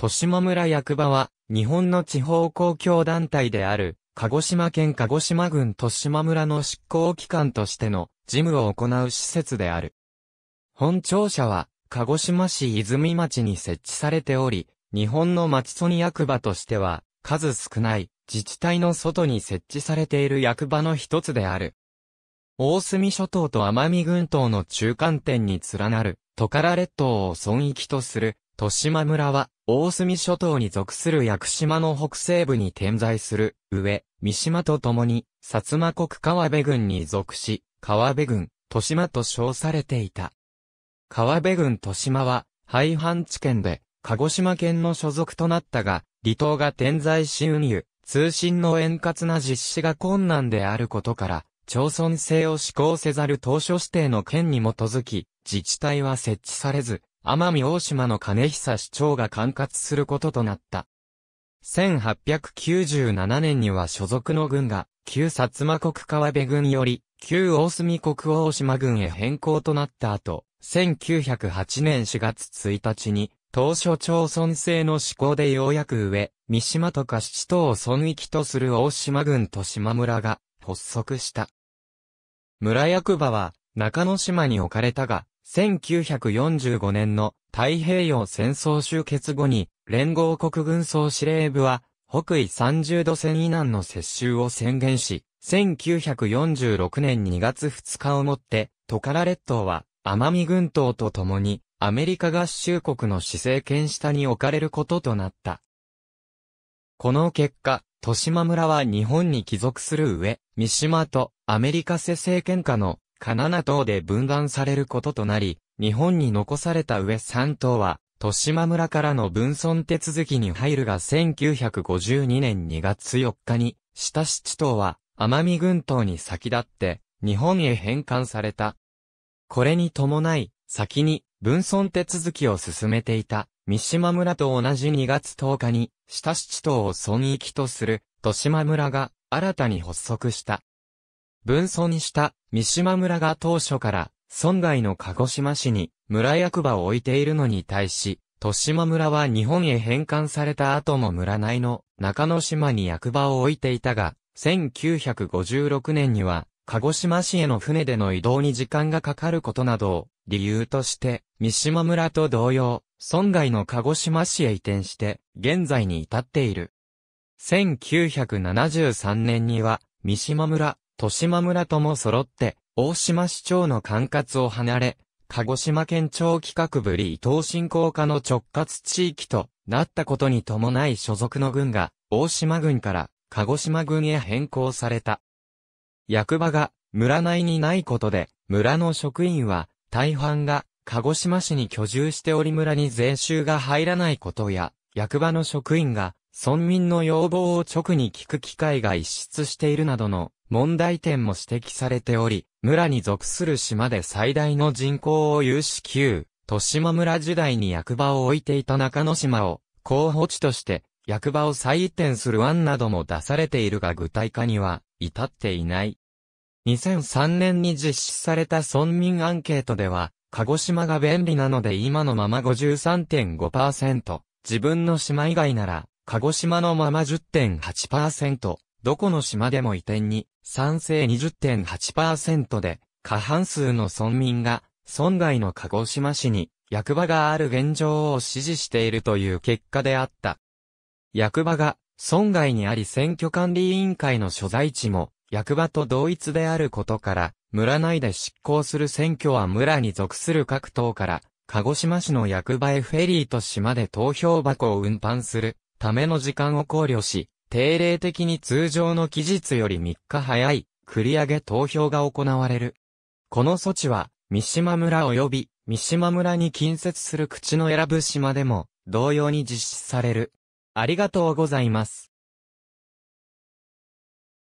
豊島村役場は、日本の地方公共団体である、鹿児島県鹿児島郡豊島村の執行機関としての事務を行う施設である。本庁舎は、鹿児島市泉町に設置されており、日本の町村役場としては、数少ない自治体の外に設置されている役場の一つである。大隅諸島と奄美群島の中間点に連なる、トカラ列島を村域とする、豊島村は、大隅諸島に属する屋久島の北西部に点在する、上、三島と共に、薩摩国川辺郡に属し、川辺郡、豊島と称されていた。川辺郡豊島は、廃藩地県で、鹿児島県の所属となったが、離島が点在し運輸、通信の円滑な実施が困難であることから、町村制を施行せざる当初指定の県に基づき、自治体は設置されず、奄美大島の金久市長が管轄することとなった。1897年には所属の軍が、旧薩摩国川辺軍より、旧大隅国大島軍へ変更となった後、1908年4月1日に、当初町村制の施行でようやく上、三島とか七島を村域とする大島軍と島村が発足した。村役場は中野島に置かれたが、1945年の太平洋戦争終結後に、連合国軍総司令部は、北緯30度線以南の接収を宣言し、1946年2月2日をもって、トカラ列島は、奄美群島と共に、アメリカ合衆国の施政権下に置かれることとなった。この結果、豊島村は日本に帰属する上、三島とアメリカ世政権下のカナナ島で分断されることとなり、日本に残された上3島は、豊島村からの分村手続きに入るが1952年2月4日に、下七島は、奄美群島に先立って、日本へ返還された。これに伴い、先に、分村手続きを進めていた、三島村と同じ2月10日に、下七島を村域とする、豊島村が、新たに発足した。分村した三島村が当初から村外の鹿児島市に村役場を置いているのに対し、豊島村は日本へ返還された後も村内の中之島に役場を置いていたが、1956年には鹿児島市への船での移動に時間がかかることなどを理由として、三島村と同様、村外の鹿児島市へ移転して、現在に至っている。1973年には、三島村、豊島村とも揃って、大島市長の管轄を離れ、鹿児島県庁企画部り伊藤振興課の直轄地域となったことに伴い所属の軍が、大島軍から鹿児島軍へ変更された。役場が村内にないことで、村の職員は大半が鹿児島市に居住しており村に税収が入らないことや、役場の職員が村民の要望を直に聞く機会が一室しているなどの問題点も指摘されており、村に属する島で最大の人口を有し旧、豊島村時代に役場を置いていた中野島を、候補地として、役場を再移転する案なども出されているが具体化には、至っていない。2003年に実施された村民アンケートでは、鹿児島が便利なので今のまま53.5%、自分の島以外なら、鹿児島のまま10.8%、どこの島でも移転に、賛成20.8%で、過半数の村民が、村外の鹿児島市に、役場がある現状を支持しているという結果であった。役場が、村外にあり選挙管理委員会の所在地も、役場と同一であることから、村内で執行する選挙は村に属する各党から、鹿児島市の役場へフェリーと島で投票箱を運搬するための時間を考慮し、定例的に通常の期日より3日早い、繰り上げ投票が行われる。この措置は、三島村及び三島村に近接する口の選ぶ島でも、同様に実施される。ありがとうございます。